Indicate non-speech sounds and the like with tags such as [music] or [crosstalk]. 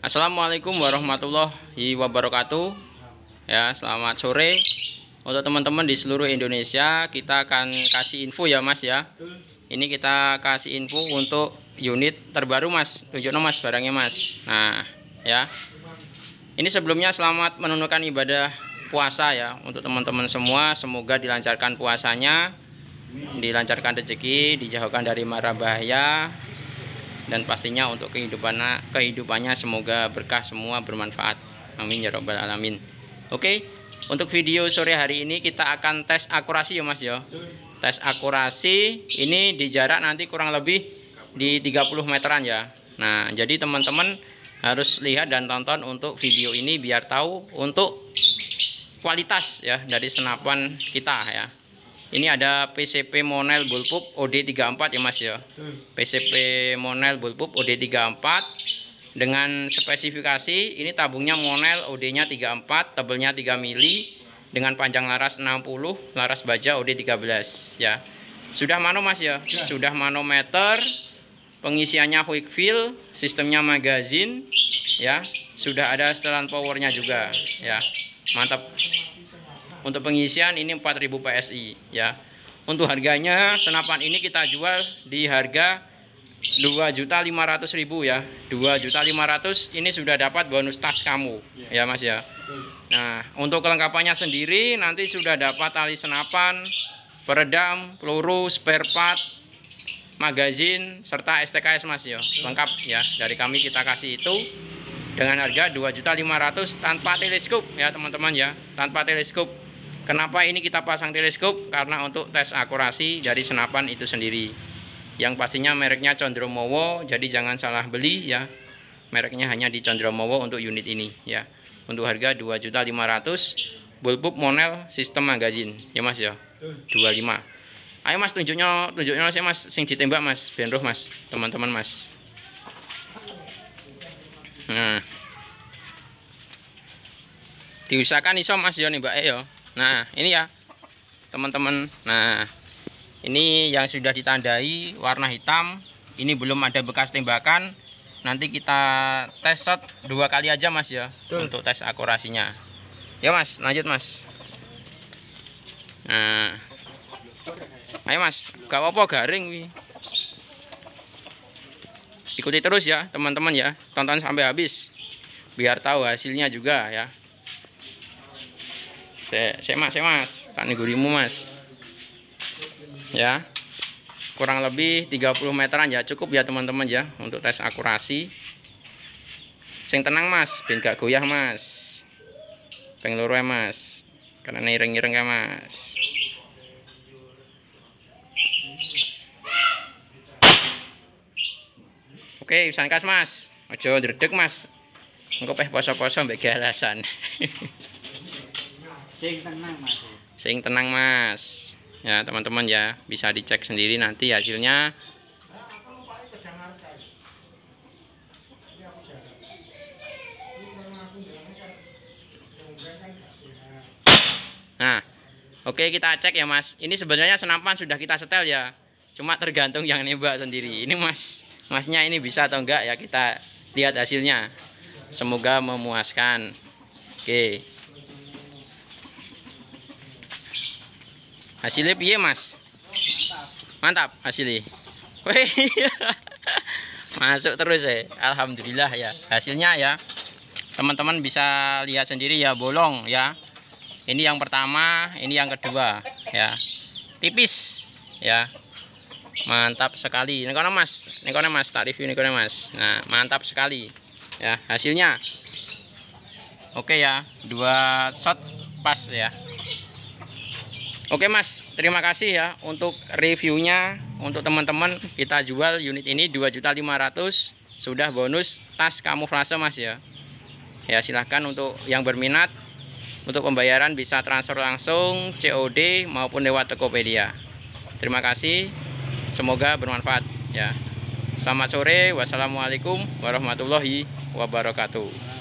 Assalamualaikum warahmatullahi wabarakatuh ya selamat sore untuk teman-teman di seluruh Indonesia kita akan kasih info ya mas ya ini kita kasih info untuk unit terbaru mas tunjuk mas barangnya mas nah ya ini sebelumnya selamat menunaikan ibadah puasa ya untuk teman-teman semua semoga dilancarkan puasanya dilancarkan rezeki dijauhkan dari marah bahaya dan pastinya untuk kehidupannya kehidupannya semoga berkah semua bermanfaat amin ya robbal alamin oke okay? untuk video sore hari ini kita akan tes akurasi ya mas ya tes akurasi ini di jarak nanti kurang lebih di 30 meteran ya nah jadi teman-teman harus lihat dan tonton untuk video ini biar tahu untuk kualitas ya dari senapan kita ya ini ada PCP Monel Bullpup OD34 ya Mas ya. PCP Monel Bullpup OD34 dengan spesifikasi ini tabungnya Monel OD-nya 34, tebelnya 3 mili dengan panjang laras 60, laras baja OD13 ya. Sudah mano Mas ya? ya. Sudah manometer, pengisiannya quick fill, sistemnya magazine ya. Sudah ada setelan powernya juga ya. Mantap. Untuk pengisian ini 4000 PSI ya. Untuk harganya senapan ini kita jual di harga 2.500.000 ya. 2.500 ini sudah dapat bonus tas kamu ya Mas ya. Nah, untuk kelengkapannya sendiri nanti sudah dapat tali senapan, peredam, peluru, spare part, magazin serta STKS Mas ya. Lengkap ya. Dari kami kita kasih itu dengan harga 2.500 tanpa teleskop ya teman-teman ya tanpa teleskop Kenapa ini kita pasang teleskop? Karena untuk tes akurasi dari senapan itu sendiri. Yang pastinya mereknya Condromowo, jadi jangan salah beli ya. Mereknya hanya di Condromowo untuk unit ini ya. Untuk harga 2.500 bullpup monel sistem magazin. Ya Mas ya. 25. Ayo Mas tunjuknya tunjuknya sih ya, Mas sing ditembak Mas, benroh Mas, teman-teman Mas. Nah. Diusahakan iso Mas ya nih Mbak e ya nah ini ya teman-teman nah ini yang sudah ditandai warna hitam ini belum ada bekas tembakan nanti kita tes shot dua kali aja mas ya Betul. untuk tes akurasinya ya mas lanjut mas nah ayo mas gak apa-apa garing wi ikuti terus ya teman-teman ya tonton sampai habis biar tahu hasilnya juga ya saya mas, saya mas. Tak gurimu mas. Ya. Kurang lebih 30 meteran ya. Cukup ya teman-teman ya. Untuk tes akurasi. seng tenang mas. Ben gak goyah mas. Peng ya mas. Karena ireng-ireng ya mas. Oke, sangkas mas. Ojo dredeg mas. Engko peh poso-poso mbek galasan. [laughs] Sing tenang mas. tenang mas. Ya teman-teman ya bisa dicek sendiri nanti hasilnya. Nah, oke kita cek ya mas. Ini sebenarnya senapan sudah kita setel ya. Cuma tergantung yang nembak sendiri. Ini mas, masnya ini bisa atau enggak ya kita lihat hasilnya. Semoga memuaskan. Oke. hasilnya piye mas mantap hasilnya Wih, [laughs] masuk terus ya Alhamdulillah ya hasilnya ya teman-teman bisa lihat sendiri ya bolong ya ini yang pertama ini yang kedua ya tipis ya mantap sekali ini kono mas ini kono mas tak review ini kono mas nah mantap sekali ya hasilnya oke ya dua shot pas ya Oke Mas, terima kasih ya untuk reviewnya untuk teman-teman kita jual unit ini 2.500 sudah bonus tas kamuflase Mas ya. Ya silahkan untuk yang berminat untuk pembayaran bisa transfer langsung COD maupun lewat Tokopedia. Terima kasih. Semoga bermanfaat ya. Selamat sore. Wassalamualaikum warahmatullahi wabarakatuh.